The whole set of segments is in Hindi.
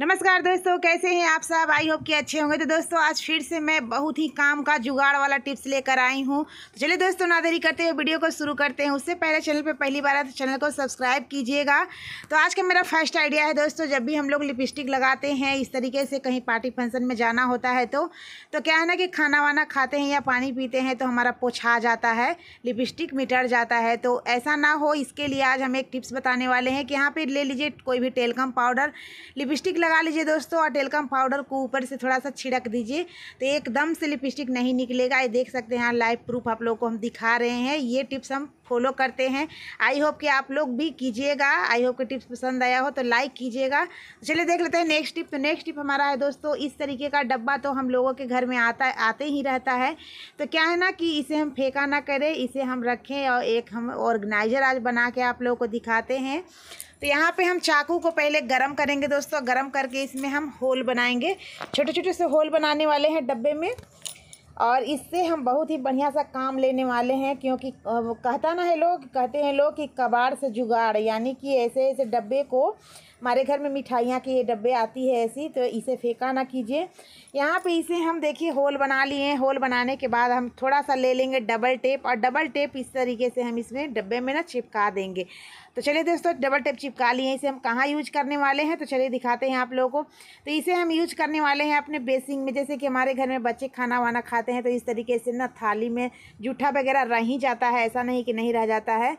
नमस्कार दोस्तों कैसे हैं आप सब आई होप कि अच्छे होंगे तो दोस्तों आज फिर से मैं बहुत ही काम का जुगाड़ वाला टिप्स लेकर आई हूं तो चलिए दोस्तों नादरी करते हुए वीडियो को शुरू करते हैं उससे पहले चैनल पे पहली बार है तो चैनल को सब्सक्राइब कीजिएगा तो आज का मेरा फर्स्ट आइडिया है दोस्तों जब भी हम लोग लिपस्टिक लगाते हैं इस तरीके से कहीं पार्टी फंक्शन में जाना होता है तो, तो क्या है ना कि खाना वाना खाते हैं या पानी पीते हैं तो हमारा पोछा जाता है लिपस्टिक मिटर जाता है तो ऐसा ना हो इसके लिए आज हम एक टिप्स बताने वाले हैं कि यहाँ पर ले लीजिए कोई भी टेलकम पाउडर लिपस्टिक लगा लीजिए दोस्तों और टेलकम पाउडर को ऊपर से थोड़ा सा छिड़क दीजिए तो एकदम से लिपस्टिक नहीं निकलेगा ये देख सकते हैं लाइव प्रूफ आप लोग को हम दिखा रहे हैं ये टिप्स हम फॉलो करते हैं आई होप कि आप लोग भी कीजिएगा आई होप कि टिप्स पसंद आया हो तो लाइक कीजिएगा चलिए देख लेते हैं नेक्स्ट टिप तो नेक्स्ट टिप हमारा है दोस्तों इस तरीके का डब्बा तो हम लोगों के घर में आता आते ही रहता है तो क्या है ना कि इसे हम फेंका ना करें इसे हम रखें और एक हम ऑर्गेनाइज़र आज बना के आप लोगों को दिखाते हैं तो यहाँ पे हम चाकू को पहले गरम करेंगे दोस्तों गरम करके इसमें हम होल बनाएंगे छोटे छोटे से होल बनाने वाले हैं डब्बे में और इससे हम बहुत ही बढ़िया सा काम लेने वाले हैं क्योंकि कहता ना है लोग कहते हैं लोग कि कबाड़ से जुगाड़ यानी कि ऐसे ऐसे डब्बे को हमारे घर में मिठाइयाँ के ये डब्बे आती है ऐसी तो इसे फेंका ना कीजिए यहाँ पे इसे हम देखिए होल बना लिए होल बनाने के बाद हम थोड़ा सा ले लेंगे डबल टेप और डबल टेप इस तरीके से हम इसमें डब्बे में ना चिपका देंगे तो चलिए दोस्तों डबल टेप चिपका लिए इसे हम कहाँ यूज करने वाले हैं तो चलिए दिखाते हैं आप लोगों को तो इसे हम यूज करने वाले हैं अपने बेसिंग में जैसे कि हमारे घर में बच्चे खाना वाना खाते हैं तो इस तरीके से ना थाली में जूठा वगैरह रह ही जाता है ऐसा नहीं कि नहीं रह जाता है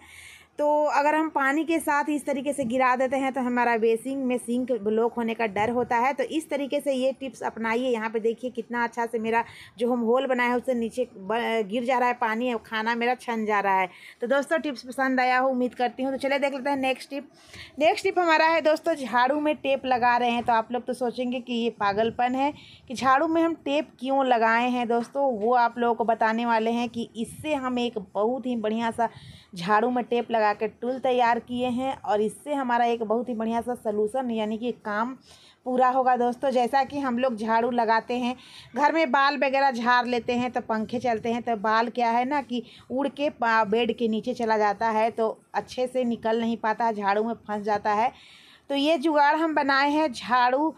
तो अगर हम पानी के साथ इस तरीके से गिरा देते हैं तो हमारा बेसिंग में सिंक ब्लॉक होने का डर होता है तो इस तरीके से ये टिप्स अपनाइए यहाँ पे देखिए कितना अच्छा से मेरा जो हम होल बनाया है उससे नीचे गिर जा रहा है पानी और खाना मेरा छन जा रहा है तो दोस्तों टिप्स पसंद आया हो उम्मीद करती हूँ तो चले देख लेते हैं नेक्स्ट टिप नेक्स्ट टिप हमारा है दोस्तों झाड़ू में टेप लगा रहे हैं तो आप लोग तो सोचेंगे कि ये पागलपन है कि झाड़ू में हम टेप क्यों लगाए हैं दोस्तों वो आप लोगों को बताने वाले हैं कि इससे हम एक बहुत ही बढ़िया सा झाड़ू में टेप लगा लगा कर टूल तैयार किए हैं और इससे हमारा एक बहुत ही बढ़िया सा सलूशन यानी कि काम पूरा होगा दोस्तों जैसा कि हम लोग झाड़ू लगाते हैं घर में बाल वगैरह झाड़ लेते हैं तो पंखे चलते हैं तो बाल क्या है ना कि उड़ के बेड के नीचे चला जाता है तो अच्छे से निकल नहीं पाता झाड़ू में फंस जाता है तो ये जुगाड़ हम बनाए हैं झाड़ू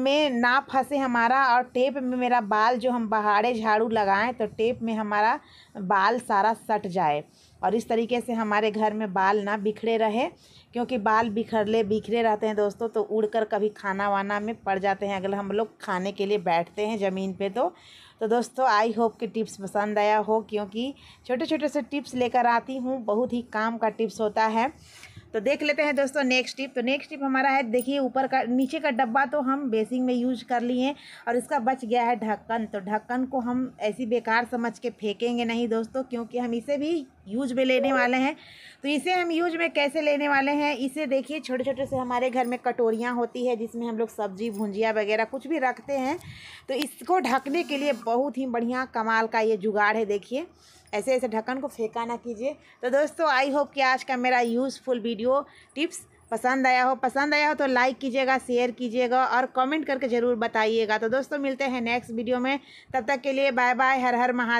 में ना फंसे हमारा और टेप में मेरा बाल जो हम बहाड़े झाड़ू लगाएं तो टेप में हमारा बाल सारा सट जाए और इस तरीके से हमारे घर में बाल ना बिखरे रहे क्योंकि बाल बिखरले बिखरे रहते हैं दोस्तों तो उड़कर कभी खाना वाना में पड़ जाते हैं अगर हम लोग खाने के लिए बैठते हैं ज़मीन पे तो तो दोस्तों आई होप कि टिप्स पसंद आया हो क्योंकि छोटे छोटे से टिप्स लेकर आती हूँ बहुत ही काम का टिप्स होता है तो देख लेते हैं दोस्तों नेक्स्ट टिप तो नेक्स्ट टिप हमारा है देखिए ऊपर का नीचे का डब्बा तो हम बेसिंग में यूज कर लिए और इसका बच गया है ढक्कन तो ढक्कन को हम ऐसी बेकार समझ के फेंकेंगे नहीं दोस्तों क्योंकि हम इसे भी यूज में लेने वाले हैं तो इसे हम यूज में कैसे लेने वाले हैं इसे देखिए छोटे छोटे से हमारे घर में कटोरियाँ होती है जिसमें हम लोग सब्जी भुंजिया वगैरह कुछ भी रखते हैं तो इसको ढकने के लिए बहुत ही बढ़िया कमाल का ये जुगाड़ है देखिए ऐसे ऐसे ढक्कन को फेंका ना कीजिए तो दोस्तों आई होप कि आज का मेरा यूज़फुल वीडियो टिप्स पसंद आया हो पसंद आया हो तो लाइक कीजिएगा शेयर कीजिएगा और कमेंट करके ज़रूर बताइएगा तो दोस्तों मिलते हैं नेक्स्ट वीडियो में तब तक के लिए बाय बाय हर हर महा